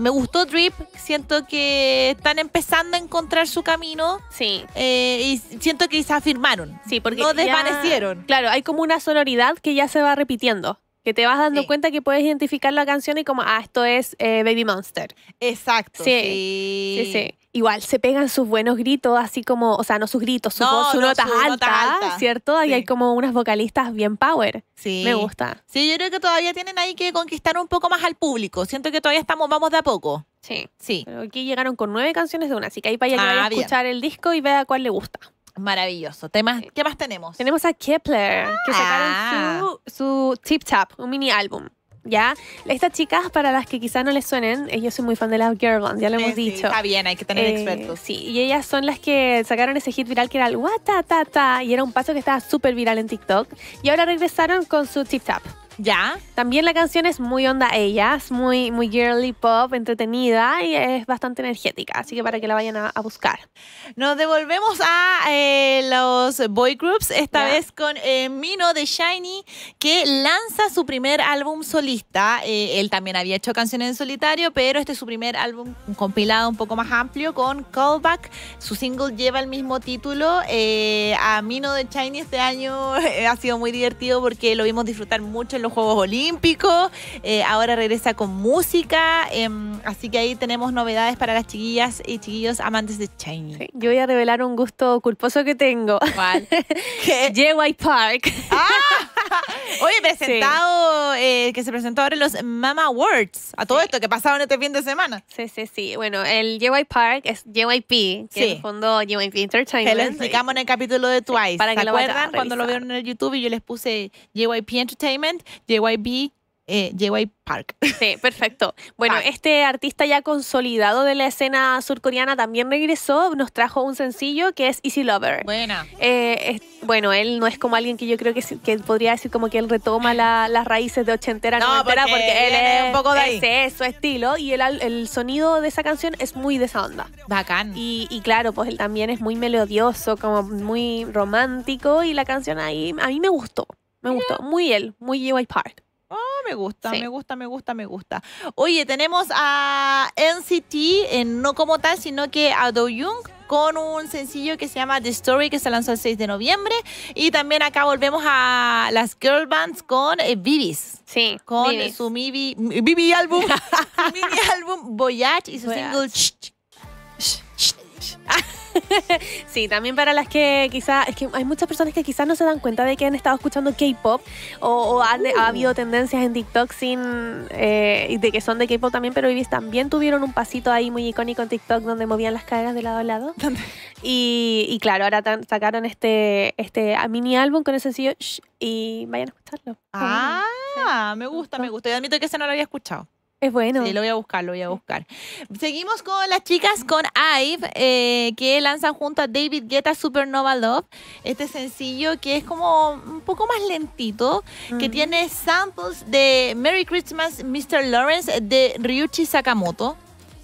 A: me gustó Drip. Siento que están empezando a encontrar su camino. Sí. y siento que se afirmaron. Sí, porque. No desvanecieron.
C: claro, hay como una sonoridad que ya se va repitiendo. Que te vas dando cuenta que puedes identificar la canción y como, ah, esto es eh, Baby Monster. Exacto. Sí, sí. sí, Igual se pegan sus buenos gritos, así como, o sea, no sus gritos, sus, su notas altas, alta. ¿cierto? y hay como unas vocalistas bien power. Sí. Me gusta.
A: Sí, yo creo que todavía tienen ahí que conquistar un poco más al
C: público. Siento
A: que todavía estamos, vamos de a poco.
C: Sí. Sí. aquí llegaron con nueve canciones de una, así que ahí para a ah, escuchar el disco y vea cuál le gusta. Maravilloso. Temas, ¿Qué más tenemos? Tenemos a Kepler, que sacaron ah. su, su Tip Tap, un mini álbum. ¿Ya? Estas chicas, para las que quizá no les suenen, eh, yo soy muy fan de las Girlbands. ya lo hemos dicho. Está bien, hay que tener eh, expertos. Sí, y ellas son las que sacaron ese hit viral que era el ta, ta, ta y era un paso que estaba súper viral en TikTok. Y ahora regresaron con su tip tap. También la canción es muy onda ella, es muy, muy girly pop, entretenida y es bastante energética, así que para que la vayan a, buscar.
A: Nos devolvemos a eh, los boy groups, esta vez con eh, Mino de Shiny, que lanza su primer álbum solista. Eh, él también había hecho canciones en solitario, pero este es su primer álbum compilado un poco más amplio con Callback. Su single lleva el mismo título. a Mino de Shiny este año ha sido muy divertido porque lo vimos disfrutar mucho en los Juegos Olímpicos, eh, ahora regresa con música, em, así que ahí tenemos novedades para las chiquillas y chiquillos amantes de chain
C: yo voy a revelar un gusto culposo que tengo. ¿Cuál? J.Y. Park. Hoy ¡Ah! presentado, eh, que se presentó ahora en los Mama
A: Awards, a todo esto que en este fin de semana. Sí, sí, sí. Bueno, el JY Park es JYP, que en el fondo JYP Entertainment. Que lo explicamos en el capítulo de Twice. para ¿Se que acuerdan cuando lo vieron en el
C: YouTube y yo les puse JYP Entertainment? JYB eh, JY Park. Sí, perfecto. Bueno, este artista ya consolidado de la escena surcoreana también regresó, nos trajo un sencillo que es Easy Lover. Buena. Eh, bueno, él no es como alguien que yo creo que, podría decir como que él retoma las raíces de ochentera, no, pero porque, él es un poco de es su estilo y el, sonido de esa canción es muy de esa onda. Bacán. Y, y, claro, pues él también es muy melodioso, como muy romántico y la canción ahí a mí me gustó. Me gustó. Muy él, muy G.Y. Park. Ah, me gusta, me
A: gusta, me gusta, me gusta. Oye, tenemos a NCT, en, no como tal, sino que a Do Young con un sencillo que se llama The Story que se lanzó el 6 de noviembre. Y también acá volvemos a las girl bands con eh, Sí. Con eh, su Mibi, Bibi
C: álbum. mini álbum Voyage y su single. sí, también para las que quizá, es que hay muchas personas que quizás no se dan cuenta de que han estado escuchando K-pop o, ha, habido uh. tendencias en TikTok sin eh, de que son de K-pop también, pero Ibis también tuvieron un pasito ahí muy icónico en TikTok donde movían las caderas de lado a lado. Y, claro, ahora sacaron este, este ah, mini álbum con el sencillo y vayan a escucharlo.
A: Ah, me gusta, me gusta. Yo admito que ese no lo había escuchado. Es bueno. lo voy a buscar, lo voy a buscar. Seguimos con las chicas, con Ive, eh, que lanzan junto a David Guetta Supernova Love. Este sencillo que es como un poco más lentito, que tiene samples de Merry Christmas, Mr. Lawrence, de Ryuichi Sakamoto.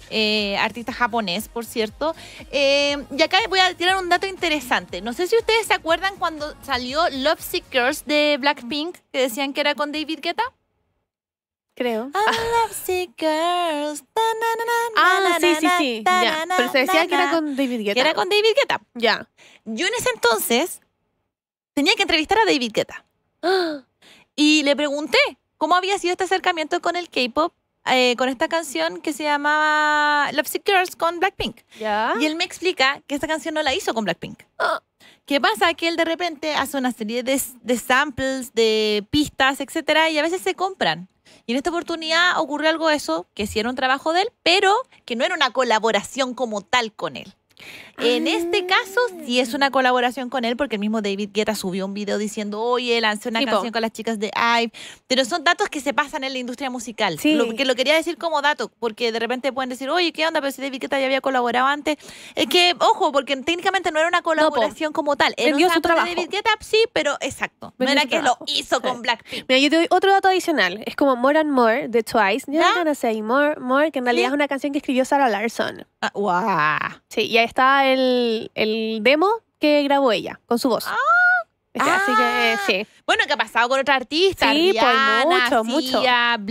A: Eh, artista japonés, por cierto. Eh, y acá voy a tirar un dato interesante. No sé si ustedes se acuerdan cuando salió Love Seekers de Blackpink, que decían que era con David Guetta creo. Ah, sí, sí, sí. Ya. Pero se decía que era con David Guetta. Que era con David Guetta. Ya. Yo en ese entonces tenía que entrevistar a David Guetta. Y le pregunté cómo había sido este acercamiento con el K-pop, eh, con esta canción que se llamaba Love Sick Girls con Blackpink. ¿Ya? Y él me explica que esta canción no la hizo con Blackpink. Ah. ¿Qué pasa? Que él de repente hace una serie de, de samples, de pistas, etcétera, y a veces se compran. Y en esta oportunidad ocurre algo eso, que sí era un trabajo de él, pero que no era una colaboración como tal con él. En este ah. caso, sí es una colaboración con él, porque el mismo David Guetta subió un video diciendo, oye, lanzó una canción con las chicas de IVE. Pero son datos que se pasan en la industria musical. Lo, que lo quería decir como dato, porque de repente pueden decir, oye, ¿qué onda? Pero si David Guetta ya había colaborado antes. Es que, ojo, porque técnicamente no era una colaboración como tal. Era un su trabajo. David Guetta, sí, pero exacto. no era que lo hizo con
C: Blackpink. Mira, yo te doy otro dato adicional. Es como More and More de Twice. Yo ¿Ah? no sé, More, More, que en realidad es una canción que escribió Sarah Larson wow. Ah, sí, y ahí está el, demo que grabó ella con su voz. Ah. Este, así que ah. sí. Bueno, que ha pasado con otra artista? Sí, por pues, mucho, mucho.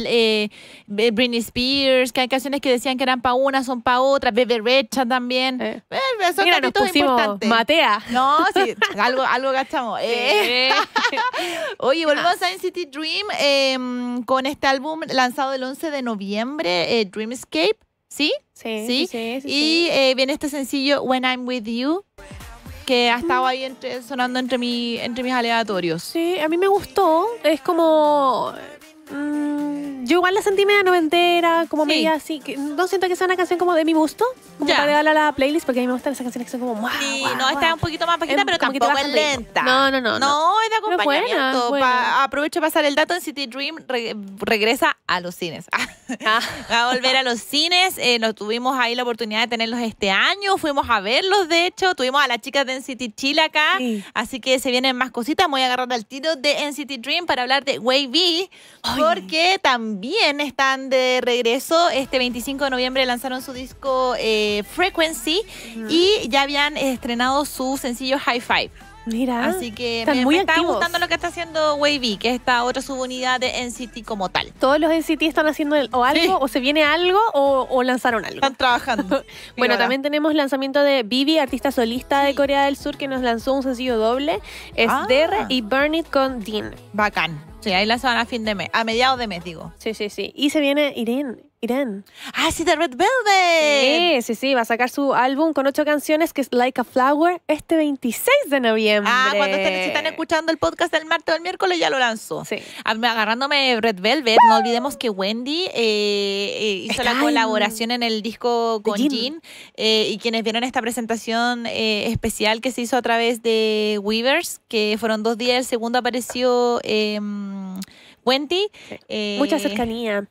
C: Eh,
A: Britney Spears, que hay canciones que decían que eran para una, son para otra. Bebe Recha también. Eh. Eh, son Mira, nos pusimos Matea. No, sí, algo, algo gastamos. Eh. Oye, volvemos a City Dream em, con este álbum lanzado el 11 de noviembre, Dreamscape. ¿Sí? Sí. ¿Sí? sí, y eh, viene este sencillo When I'm With You que ha estado ahí sonando entre, mi, entre mis aleatorios.
C: Sí, a mí me gustó. Es como... Mm, yo igual la sentí media noventera, como media así. Que, no siento que sea una canción como de mi gusto, como para darle a la playlist, porque a mí me gustan esas canciones que son como Sí,
A: no, está un poquito más paquita, pero tampoco es lenta. No, no, no. No, no es de acompañamiento. aprovecho para pasar el dato en City Dream, regresa a los cines. Ah. a volver a los cines. Eh, nos tuvimos ahí la oportunidad de tenerlos este año. Fuimos a verlos, de hecho. Tuvimos a las chicas de NCT Chile acá. Así que se vienen más cositas. voy a agarrar al tiro de NCT Dream para hablar de WayV Porque también están de regreso. Este 25 de noviembre lanzaron su disco eh, Frequency. Y ya habían estrenado su sencillo High Five. Mira. Así que me, muy me está gustando lo que está haciendo Wavy, que es esta otra subunidad de NCT como tal.
C: Todos los NCT están haciendo o algo, o se viene algo, o, lanzaron algo. Están trabajando. bueno, también tenemos lanzamiento de Bibi, artista solista de Corea del Sur, que nos lanzó un sencillo doble. Es ah. y Burn It con Dean. Bacán. Sí, ahí lanzaban a fin de mes, a mediados de mes, digo. Sí, sí, sí. Y se viene Irene. Ah, sí, de Red Velvet. Sí, sí, sí, va a sacar su álbum con ocho canciones que es Like a Flower este 26 de noviembre. Ah, cuando ustedes están escuchando el podcast del
A: martes o el miércoles ya lo lanzó. Sí. Ah, agarrándome Red Velvet, no olvidemos que Wendy eh, eh, hizo la colaboración en el disco con Jean, eh, y quienes vieron esta presentación especial que se hizo a través de Weavers, que fueron dos días, el segundo apareció... Em, Wendy. Mucha cercanía.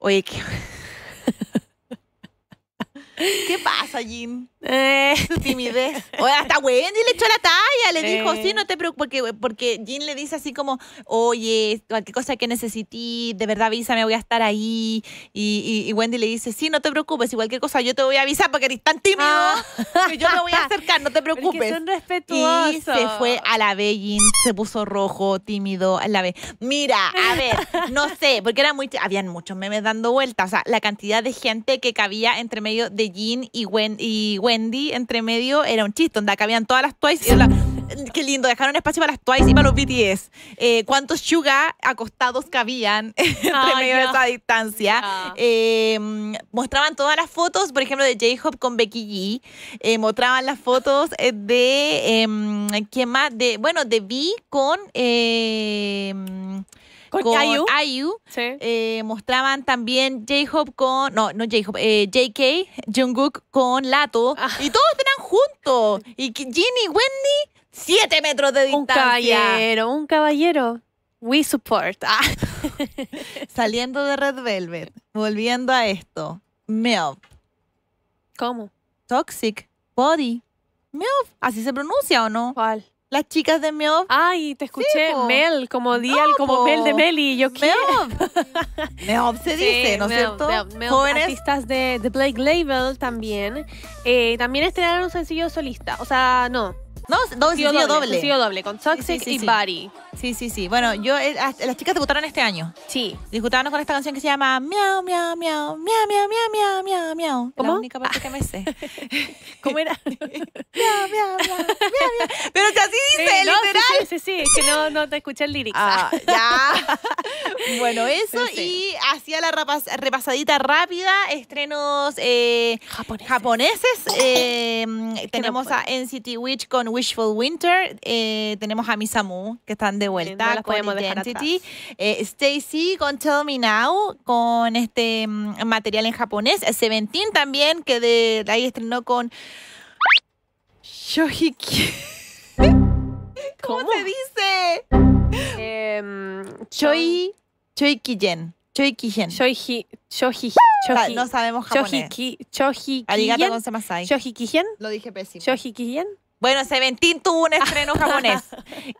A: Oye, qué... ¿Qué pasa, Jim? Eh. Su timidez. O hasta Wendy le echó la talla, le dijo, sí, no te preocupes, porque, porque Jean le dice así como, oye, cualquier cosa que necesití, de verdad avísame, voy a estar ahí. Y, Wendy le dice, sí, no te preocupes, y cualquier cosa yo te voy a avisar porque eres tan tímido ah. que yo me voy a acercar, no te preocupes. Y se fue a la B, Jean, se puso rojo, tímido, a la B. Mira, a ver, no sé, porque era muy, habían muchos memes dando vueltas, o sea, la cantidad de gente que cabía entre medio de Jean Y Wendy entre medio era un chiste, donde cabían todas las Twice. Y la, qué lindo, dejaron espacio para las Twice y para los BTS. Eh, ¿Cuántos Suga acostados cabían entre medio esa distancia? Ah. Em, mostraban todas las fotos, por ejemplo, de J-Hop con Becky G. Eh, mostraban las fotos eh, de. Em, ¿Quién más? De, bueno, de V con. Em, con, IU, eh, mostraban también J-Hope con, no, no J-Hope, eh, JK, Jungkook con Lato, ah. y todos eran juntos, y Ginny y Wendy, siete metros de distancia. Un caballero,
C: un caballero. We support. Ah.
A: Saliendo de Red Velvet, volviendo a esto, Meow ¿Cómo? Toxic Body. Meow así se pronuncia o no? ¿Cuál? Las chicas de Meow. Ay, te escuché Mel, como Dial, como Mel de Meli.
C: Yo qué. Meow se dice, ¿no es cierto? Artistas de, the Blake Label también. Eh, también estrenaron un sencillo solista. O sea, no, no, doble, sencillo, doble. doble. doble, con Toxic y sí. Body. Sí,
A: sí, sí. Bueno, yo, las chicas debutaron este año. Sí. Discutábamos con esta canción que se llama Miau, miau, miau, miau, miau, miau, miau, miau, miau. ¿Cómo? La única parte que me sé. ¿Cómo era? miau,
C: miau, miau, miau, miau. Pero que así dice, literal. Sí, sí, sí, es que no, no te escuché el lyrics. Ah, ya. bueno, eso y hacía la repasadita
A: rápida, estrenos eh, japoneses. japoneses. tenemos a NCT Witch con Wishful Winter. Eh, tenemos a Misamu, que están de vuelta con Identity. Eh, Stacy con Tell Me Now, con este mm, material en japonés. Seventeen también, que de, ahí estrenó con Shohiki. ¿Cómo, te se dice?
C: Eh,
A: Choi. Choi Kijen. Choi Kijen. Choi Shoji.
C: Shoji. No sabemos japonés. Shoji Kijen. Arigato Lo dije pésimo.
A: Shoji Kijen. Bueno, Seventeen tuvo un estreno japonés.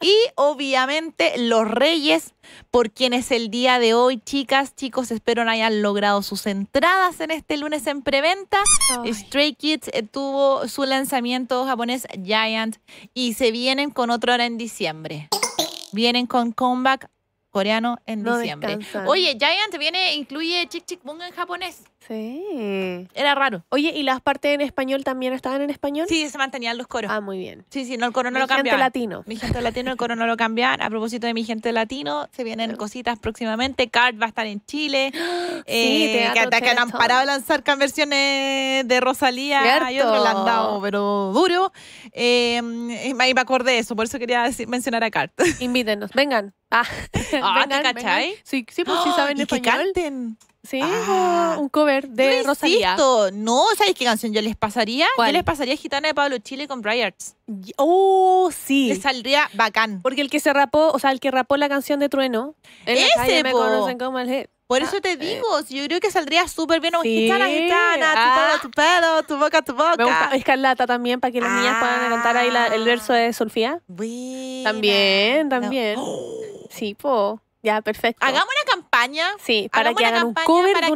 A: Y obviamente Los Reyes, por quienes el día de hoy, chicas, chicos, espero no hayan logrado sus entradas en este lunes en preventa. Stray Kids eh, tuvo su lanzamiento japonés Giant y se vienen con otro hora en diciembre. Vienen
C: con comeback coreano en diciembre. Oye,
A: Giant viene, incluye Chick Chick Boom en japonés.
C: Sí. Era raro. Oye, ¿y las partes en español también estaban en español? Sí, se mantenían los coros. Ah, muy bien. Sí, sí, no, el coro no lo cambiaban. Mi gente
A: latino. Mi gente latino, el coro no lo cambiaban. A propósito de mi gente latino, se vienen cositas próximamente. Cart va a estar en Chile. Sí, eh, te que han parado de lanzar conversiones de Rosalía. Cierto. otro han pero duro. Eh, me acordé de eso, por eso quería decir, mencionar a Cart. Invítenos, vengan. Ah,
C: ah ¿te cachai? Sí, pues sí saben
A: Sí, ah, un cover de no Rosalía. No, ¿sabes qué canción yo les pasaría? Yo les pasaría Gitana de Pablo
C: Chile con Briarts. Oh, sí. Les saldría bacán. Porque el que se rapó, o sea, el que rapó la canción de Trueno, Ese, por
A: eso ah, te eh. digo, yo creo que saldría
C: súper bien. Sí. Gitana, gitana, tu ah. pelo, tu pelo, tu boca, tu boca. Escarlata también, para que las niñas puedan cantar ahí el verso de Sofía También, también. Sí, po. Ya, perfecto. Hagamos una campaña. Sí, para que hagan un cover, de,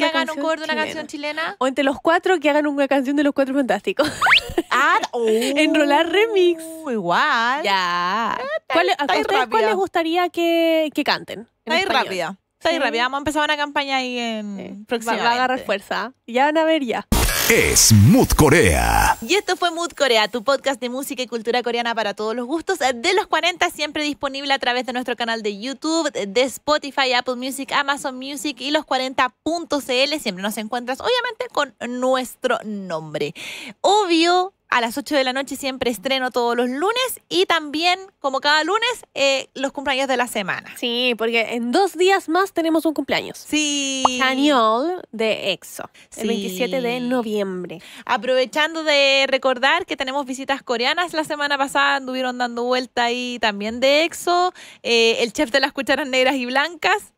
C: una canción chilena. O entre los cuatro, que hagan una canción de los cuatro fantásticos. Ah, oh. Enrolar remix. Igual. Ya. ¿Cuál, ¿A ustedes cuál les gustaría que, que canten?
A: Está ahí rápida. Está ahí rápida. Vamos a empezar una campaña ahí en. Sí. Va, a agarrar fuerza. Ya van
C: a ver ya es Mood Corea.
A: Y esto fue Mood Corea, tu podcast de música y cultura coreana para todos los gustos eh, de los 40, siempre disponible a través de nuestro canal de YouTube, de Spotify, Apple Music, Amazon Music y los40.cl. Siempre nos encuentras, obviamente, con nuestro nombre. Obvio, a las 8 de la noche siempre estreno todos los lunes y también, como cada lunes, eh, los cumpleaños de la semana.
C: Sí, porque en dos días más tenemos un cumpleaños. Sí. Cañol de EXO, el 27 de noviembre. Aprovechando de recordar que tenemos
A: visitas coreanas, la semana pasada anduvieron dando vuelta ahí también de EXO, eh, el chef de las cucharas negras y blancas.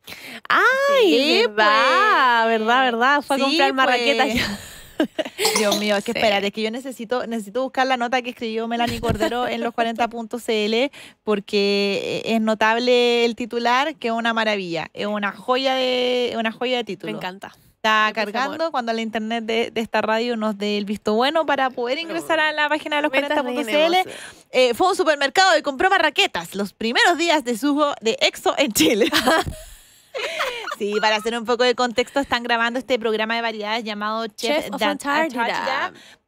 A: ¡Ay! Pues. verdad, verdad, Fue a comprar marraquetas. Pues. Dios mío, es que espera, Es que yo necesito, necesito buscar la nota que escribió Melanie Cordero en los 40.cl porque es notable el titular, que es una maravilla. Es una joya de, una joya de título. Me encanta está cargando cuando la internet de, esta radio nos dé el visto bueno para poder ingresar a la página de los 40.cl. Eh, fue un supermercado y compró raquetas los primeros días de sujo de EXO en Chile. Sí, para hacer un poco de contexto, están grabando este programa de variedades llamado Chef, of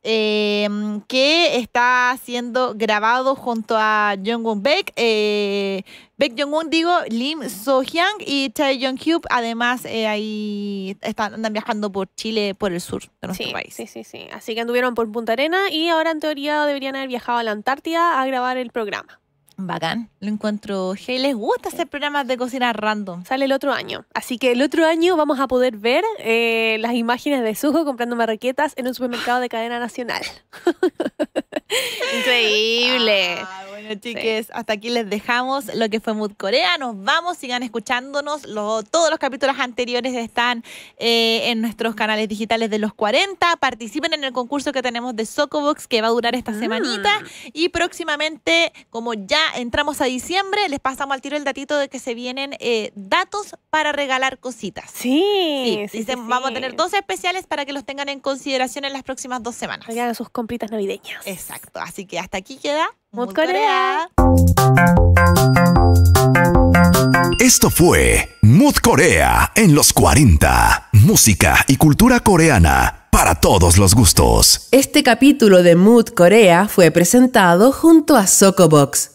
A: eh, que está siendo grabado junto a eh, Jong-un Baek, eh, Baek un digo, Lim So-hyang y Chae Young hyuk Además, eh, ahí están, andan viajando por Chile, por el sur de nuestro país. Sí, sí, sí. Así
C: que anduvieron por Punta Arena y ahora en teoría deberían haber viajado a la Antártida a grabar el programa. Bacán, lo encuentro. Hey, les gusta hacer programas de cocina random. Sale el otro año. Así que el otro año vamos a poder ver eh, las imágenes de Sujo comprando marraquetas en un supermercado de cadena nacional. Increíble. Ah, bueno, chiques, hasta aquí les dejamos lo que fue Mood Corea. Nos
A: vamos, sigan escuchándonos. todos los capítulos anteriores están eh, en nuestros canales digitales de los 40. Participen en el concurso que tenemos de Socobox que va a durar esta mm. semanita. Y próximamente, como ya entramos a diciembre, les pasamos al tiro el datito de que se vienen eh, datos para regalar cositas. Sí. vamos a tener dos especiales para que los tengan en consideración en las próximas dos semanas. Hagan sus compritas navideñas. Exacto. Así que hasta aquí queda. Mood Corea.
B: Esto fue Mood Corea en los 40. Música y
D: cultura coreana para todos los gustos.
B: Este capítulo de Mood Corea fue presentado junto a Socobox.